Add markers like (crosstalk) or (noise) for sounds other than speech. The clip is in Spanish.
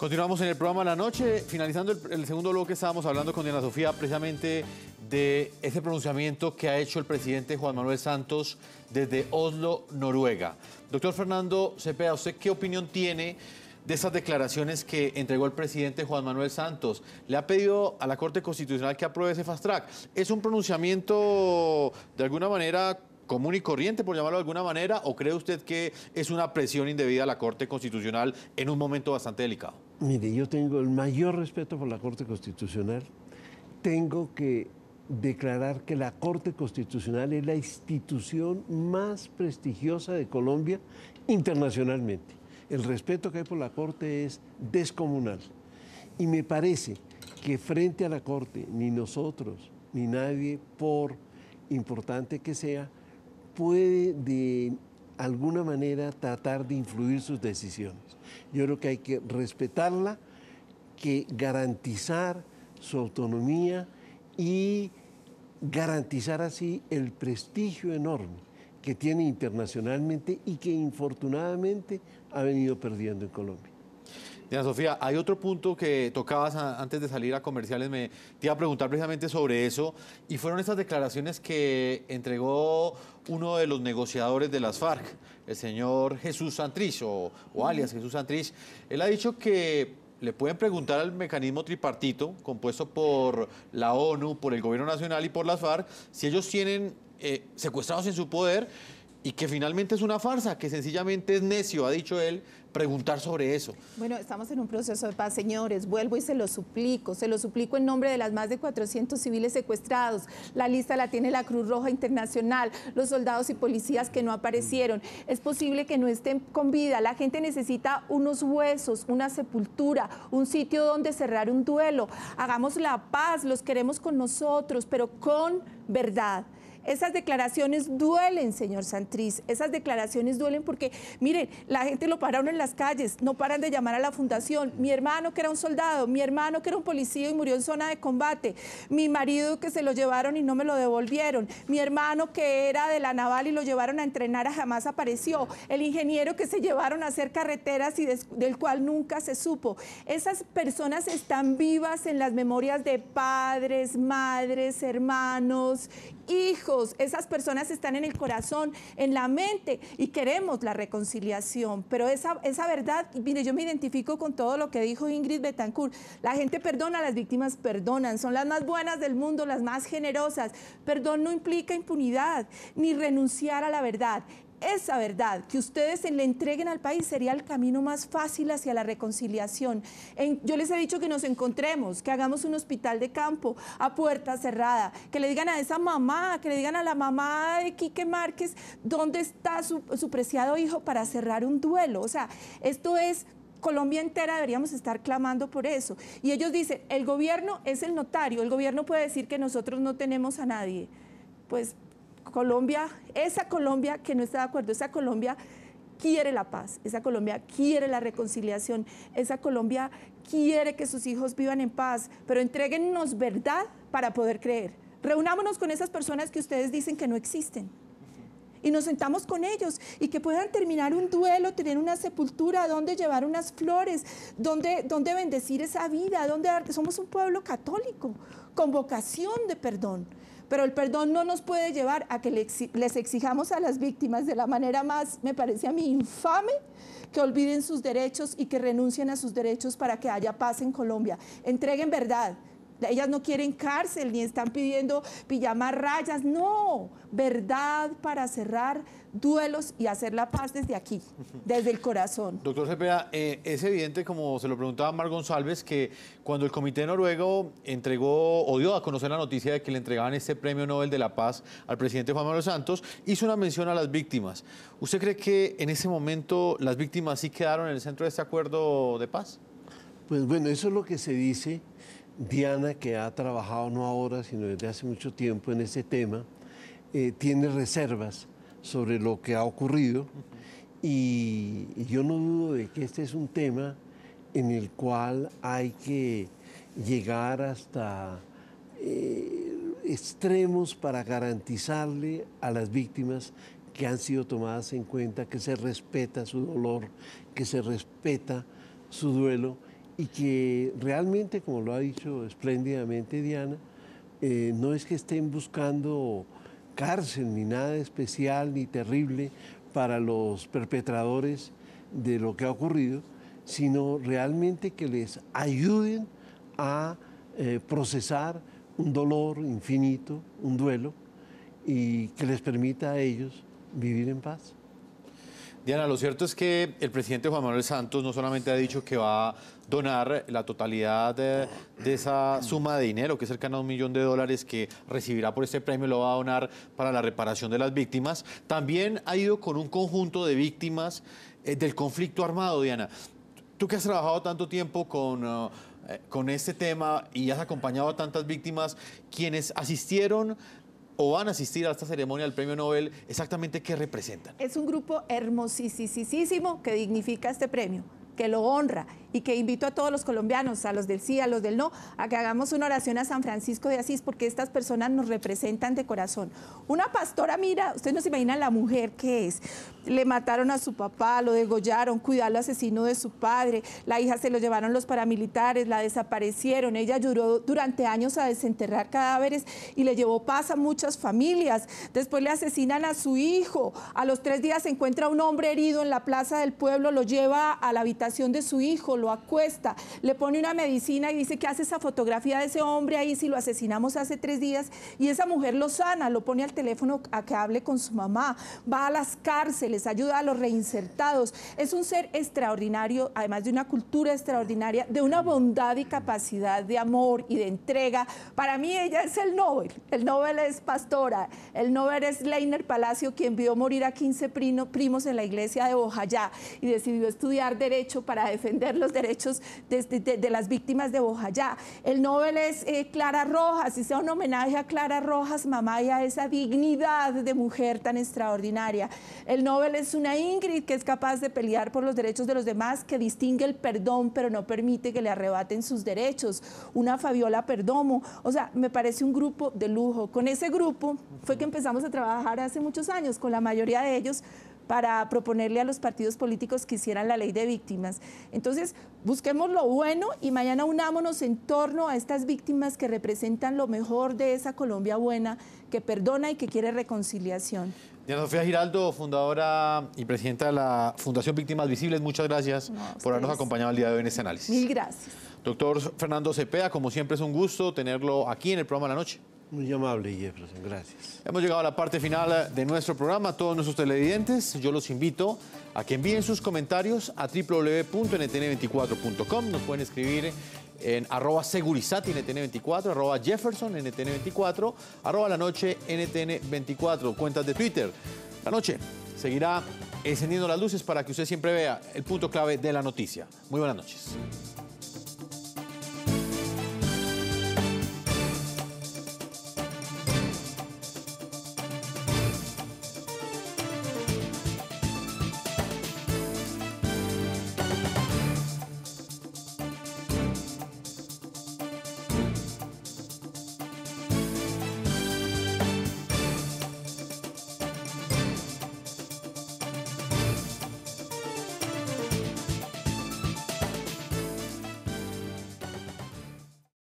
Continuamos en el programa de la noche. Finalizando el, segundo segundo que estábamos hablando con Diana Sofía precisamente de ese pronunciamiento que ha hecho el presidente Juan Manuel Santos desde Oslo, Noruega. Doctor Fernando Cepeda, ¿usted qué opinión tiene de esas declaraciones que entregó el presidente Juan Manuel Santos? Le ha pedido a la Corte Constitucional que apruebe ese fast track. ¿Es un pronunciamiento de alguna manera común y corriente, por llamarlo de alguna manera, o cree usted que es una presión indebida a la Corte Constitucional en un momento bastante delicado? Mire, yo tengo el mayor respeto por la Corte Constitucional. Tengo que declarar que la Corte Constitucional es la institución más prestigiosa de Colombia internacionalmente. El respeto que hay por la Corte es descomunal. Y me parece que frente a la Corte, ni nosotros, ni nadie, por importante que sea, puede de alguna manera tratar de influir sus decisiones. Yo creo que hay que respetarla, que garantizar su autonomía y garantizar así el prestigio enorme que tiene internacionalmente y que infortunadamente ha venido perdiendo en Colombia. Diana Sofía, hay otro punto que tocabas antes de salir a comerciales, me iba a preguntar precisamente sobre eso, y fueron estas declaraciones que entregó uno de los negociadores de las FARC, el señor Jesús Santrich, o, alias Jesús Santrich. Él ha dicho que le pueden preguntar al mecanismo tripartito compuesto por la ONU, por el Gobierno Nacional y por las FARC, si ellos tienen eh, secuestrados en su poder y que finalmente es una farsa, que sencillamente es necio, ha dicho él, preguntar sobre eso. Bueno, estamos en un proceso de paz, señores. Vuelvo y se lo suplico, se lo suplico en nombre de las más de 400 civiles secuestrados. La lista la tiene la Cruz Roja Internacional, los soldados y policías que no aparecieron. Es posible que no estén con vida. La gente necesita unos huesos, una sepultura, un sitio donde cerrar un duelo. Hagamos la paz, los queremos con nosotros, pero con verdad. Esas declaraciones duelen, señor Santriz, esas declaraciones duelen porque, miren, la gente lo pararon en las calles, no paran de llamar a la fundación, mi hermano que era un soldado, mi hermano que era un policía y murió en zona de combate, mi marido que se lo llevaron y no me lo devolvieron, mi hermano que era de la naval y lo llevaron a entrenar a jamás apareció, el ingeniero que se llevaron a hacer carreteras y del cual nunca se supo. Esas personas están vivas en las memorias de padres, madres, hermanos, hijos, esas personas están en el corazón, en la mente y queremos la reconciliación. Pero esa, esa verdad, mire, yo me identifico con todo lo que dijo Ingrid Betancourt. La gente perdona, las víctimas perdonan, son las más buenas del mundo, las más generosas. Perdón no implica impunidad ni renunciar a la verdad esa verdad que ustedes se le entreguen al país sería el camino más fácil hacia la reconciliación. yo les he dicho que nos encontremos, que hagamos un hospital de campo a puerta cerrada, que le digan a esa mamá, que le digan a la mamá de Quique Márquez dónde está su, su preciado hijo para cerrar un duelo. O sea, esto es Colombia entera deberíamos estar clamando por eso. Y ellos dicen, el gobierno es el notario, el gobierno puede decir que nosotros no tenemos a nadie. Pues Colombia, esa Colombia que no está de acuerdo, esa Colombia quiere la paz, esa Colombia quiere la reconciliación, esa Colombia quiere que sus hijos vivan en paz, pero entreguennos verdad para poder creer. Reunámonos con esas personas que ustedes dicen que no existen. Y nos sentamos con ellos y que puedan terminar un duelo, tener una sepultura, donde llevar unas flores, donde, bendecir esa vida, donde Somos un pueblo católico con vocación de perdón. Pero el perdón no nos puede llevar a que les exijamos a las víctimas de la manera más, me parece a mí, infame, que olviden sus derechos y que renuncien a sus derechos para que haya paz en Colombia. Entreguen verdad, ellas no quieren cárcel ni están pidiendo pijamas rayas, no, verdad para cerrar duelos y hacer la paz desde aquí, (laughs) desde el corazón. Doctor Cepeda, eh, es evidente, como se lo preguntaba Mar González, que cuando el Comité Noruego entregó o dio a conocer la noticia de que le entregaban este Premio Nobel de la Paz al presidente Juan Manuel Santos, hizo una mención a las víctimas. ¿Usted cree que en ese momento las víctimas sí quedaron en el centro de este acuerdo de paz? Pues bueno, eso es lo que se dice Diana, que ha trabajado no ahora, sino desde hace mucho tiempo en ese tema, eh, tiene reservas sobre lo que ha ocurrido y, yo no dudo de que este es un tema en el cual hay que llegar hasta eh, extremos para garantizarle a las víctimas que han sido tomadas en cuenta, que se respeta su dolor, que se respeta su duelo y que realmente, como lo ha dicho espléndidamente Diana, eh, no es que estén buscando cárcel ni nada especial ni terrible para los perpetradores de lo que ha ocurrido, sino realmente que les ayuden a eh, procesar un dolor infinito, un duelo, y que les permita a ellos vivir en paz. Diana, lo cierto es que el presidente Juan Manuel Santos no solamente ha dicho que va a donar la totalidad de, esa suma de dinero, que es cercana a un millón de dólares que recibirá por este premio, lo va a donar para la reparación de las víctimas. También ha ido con un conjunto de víctimas eh, del conflicto armado, Diana. Tú que has trabajado tanto tiempo con... Eh, con este tema y has acompañado a tantas víctimas, quienes asistieron o van a asistir a esta ceremonia del Premio Nobel, exactamente qué representan. Es un grupo hermosísimo que dignifica este premio, que lo honra y que invito a todos los colombianos, a los del sí, a los del no, a que hagamos una oración a San Francisco de Asís, porque estas personas nos representan de corazón. Una pastora, mira, ustedes no se imaginan la mujer que es. Le mataron a su papá, lo degollaron, cuidado asesino de su padre, la hija se lo llevaron los paramilitares, la desaparecieron, ella ayudó durante años a desenterrar cadáveres y le llevó paz a muchas familias. Después le asesinan a su hijo, a los tres días se encuentra un hombre herido en la plaza del pueblo, lo lleva a la habitación de su hijo, lo acuesta, le pone una medicina y dice que hace esa fotografía de ese hombre ahí si lo asesinamos hace tres días y esa mujer lo sana, lo pone al teléfono a que hable con su mamá, va a las cárceles, ayuda a los reinsertados. Es un ser extraordinario, además de una cultura extraordinaria, de una bondad y capacidad de amor y de entrega. Para mí ella es el Nobel, el Nobel es Pastora, el Nobel es Leiner Palacio quien vio morir a 15 primos en la iglesia de Bojayá y decidió estudiar derecho para defenderlos derechos de, las víctimas de Bojayá. El Nobel es eh, Clara Rojas, y sea un homenaje a Clara Rojas, mamá, y a esa dignidad de mujer tan extraordinaria. El Nobel es una Ingrid que es capaz de pelear por los derechos de los demás, que distingue el perdón, pero no permite que le arrebaten sus derechos. Una Fabiola Perdomo. O sea, me parece un grupo de lujo. Con ese grupo fue que empezamos a trabajar hace muchos años, con la mayoría de ellos para proponerle a los partidos políticos que hicieran la ley de víctimas. Entonces, busquemos lo bueno y mañana unámonos en torno a estas víctimas que representan lo mejor de esa Colombia buena, que perdona y que quiere reconciliación. Diana Sofía Giraldo, fundadora y presidenta de la Fundación Víctimas Visibles, muchas gracias por habernos acompañado el día de hoy en este análisis. Mil gracias. Doctor Fernando Cepeda, como siempre es un gusto tenerlo aquí en el programa de la noche. Muy amable, Jefferson, gracias. Hemos llegado a la parte final de nuestro programa. Todos nuestros televidentes, yo los invito a que envíen sus comentarios a www.ntn24.com. Nos pueden escribir en arroba segurizati NTN24, arroba Jefferson NTN24, arroba la noche NTN24, cuentas de Twitter. La noche seguirá encendiendo las luces para que usted siempre vea el punto clave de la noticia. Muy buenas noches.